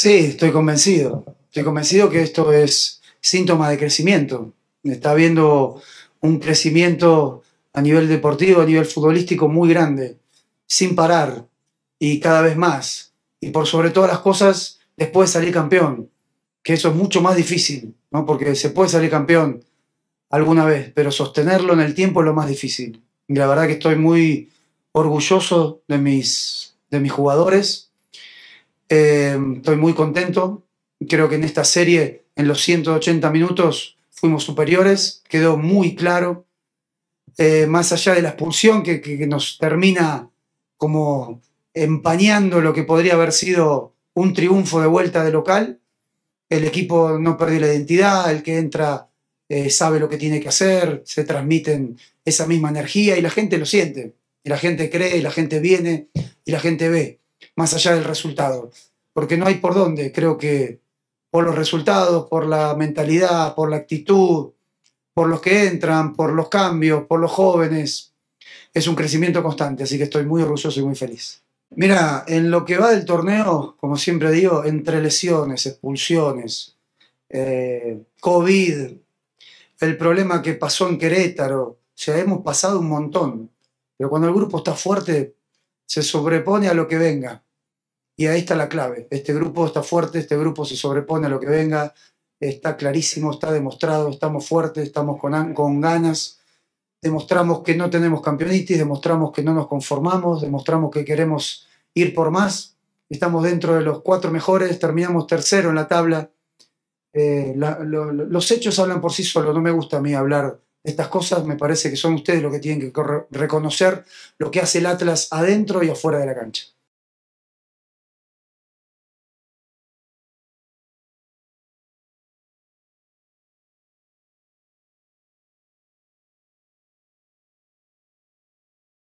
Sí, estoy convencido. Estoy convencido que esto es síntoma de crecimiento. Está habiendo un crecimiento a nivel deportivo, a nivel futbolístico muy grande, sin parar y cada vez más. Y por sobre todas las cosas, después salir campeón, que eso es mucho más difícil, porque se puede salir campeón alguna vez, pero sostenerlo en el tiempo es lo más difícil. Y la verdad que estoy muy orgulloso de mis, de mis jugadores, Em, estoy muy contento. Creo que en esta serie, en los 180 minutos, fuimos superiores. Quedó muy claro. Eh, más allá de la expulsión que, nos termina como empañando lo que podría haber sido un triunfo de vuelta de local, el equipo no perdió la identidad, el que entra eh, sabe lo que tiene que hacer, se transmiten esa misma energía y la gente lo siente, y la gente cree, y la gente viene, y la gente ve más allá del resultado, porque no hay por dónde, creo que por los resultados, por la mentalidad, por la actitud, por los que entran, por los cambios, por los jóvenes, es un crecimiento constante, así que estoy muy orgulloso y muy feliz. Mira, en lo que va del torneo, como siempre digo, entre lesiones, expulsiones, eh, COVID, el problema que pasó en Querétaro, o sea, hemos pasado un montón, pero cuando el grupo está fuerte, se sobrepone a lo que venga. Y ahí está la clave. Este grupo está fuerte, este grupo se sobrepone a lo que venga, está clarísimo, está demostrado, estamos fuertes, estamos con, ganas, demostramos que no tenemos campeonitis, demostramos que no nos conformamos, demostramos que queremos ir por más, estamos dentro de los cuatro mejores, terminamos tercero en la tabla. Eh, los hechos hablan por sí solos, no me gusta a mí hablar estas cosas, me parece que son ustedes los que tienen que reconocer lo que hace el Atlas adentro y afuera de la cancha.